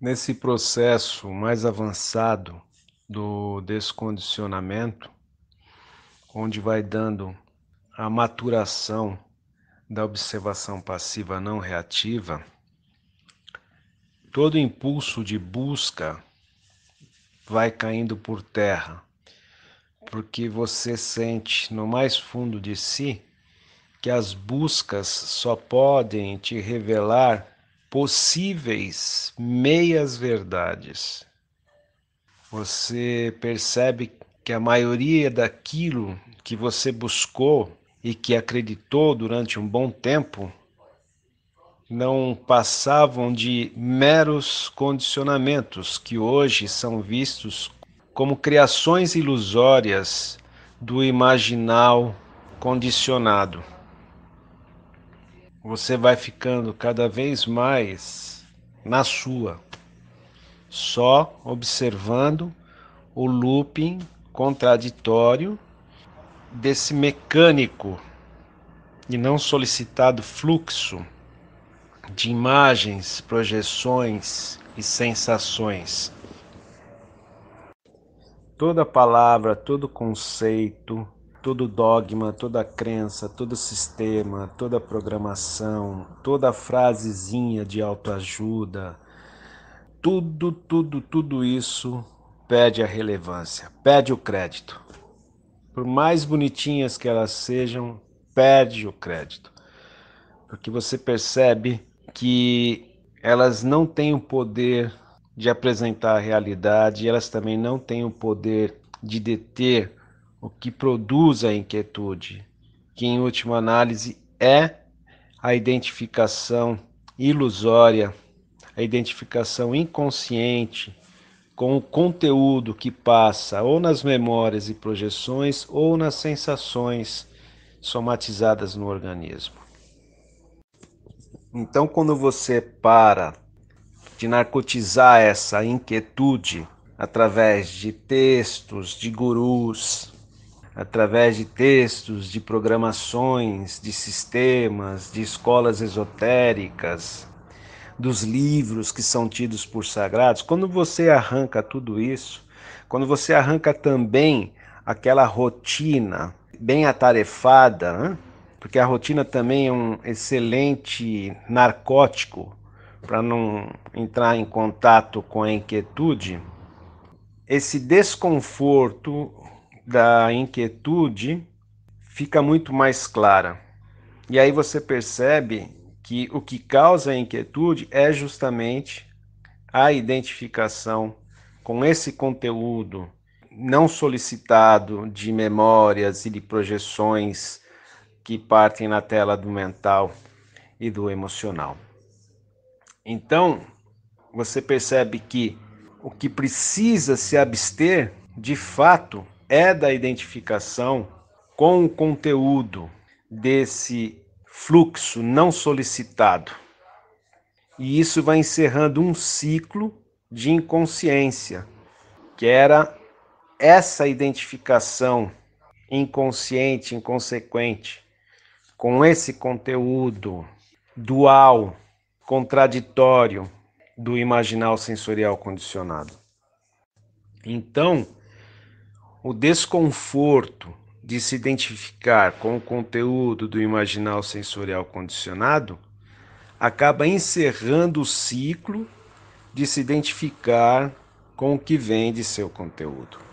Nesse processo mais avançado do descondicionamento, onde vai dando a maturação da observação passiva não reativa, todo impulso de busca vai caindo por terra, porque você sente no mais fundo de si que as buscas só podem te revelar possíveis meias-verdades. Você percebe que a maioria daquilo que você buscou e que acreditou durante um bom tempo não passavam de meros condicionamentos que hoje são vistos como criações ilusórias do imaginal condicionado você vai ficando cada vez mais na sua, só observando o looping contraditório desse mecânico e não solicitado fluxo de imagens, projeções e sensações. Toda palavra, todo conceito, todo dogma, toda crença, todo sistema, toda programação, toda frasezinha de autoajuda, tudo, tudo, tudo isso pede a relevância, pede o crédito. Por mais bonitinhas que elas sejam, pede o crédito. Porque você percebe que elas não têm o poder de apresentar a realidade, elas também não têm o poder de deter o que produz a inquietude, que em última análise é a identificação ilusória, a identificação inconsciente com o conteúdo que passa ou nas memórias e projeções ou nas sensações somatizadas no organismo. Então, quando você para de narcotizar essa inquietude através de textos, de gurus, através de textos, de programações, de sistemas, de escolas esotéricas, dos livros que são tidos por sagrados, quando você arranca tudo isso, quando você arranca também aquela rotina bem atarefada, né? porque a rotina também é um excelente narcótico para não entrar em contato com a inquietude, esse desconforto da inquietude fica muito mais clara. E aí você percebe que o que causa a inquietude é justamente a identificação com esse conteúdo não solicitado de memórias e de projeções que partem na tela do mental e do emocional. Então, você percebe que o que precisa se abster, de fato, é da identificação com o conteúdo desse fluxo não solicitado. E isso vai encerrando um ciclo de inconsciência, que era essa identificação inconsciente, inconsequente, com esse conteúdo dual, contraditório do imaginal sensorial condicionado. Então, o desconforto de se identificar com o conteúdo do imaginal sensorial condicionado acaba encerrando o ciclo de se identificar com o que vem de seu conteúdo.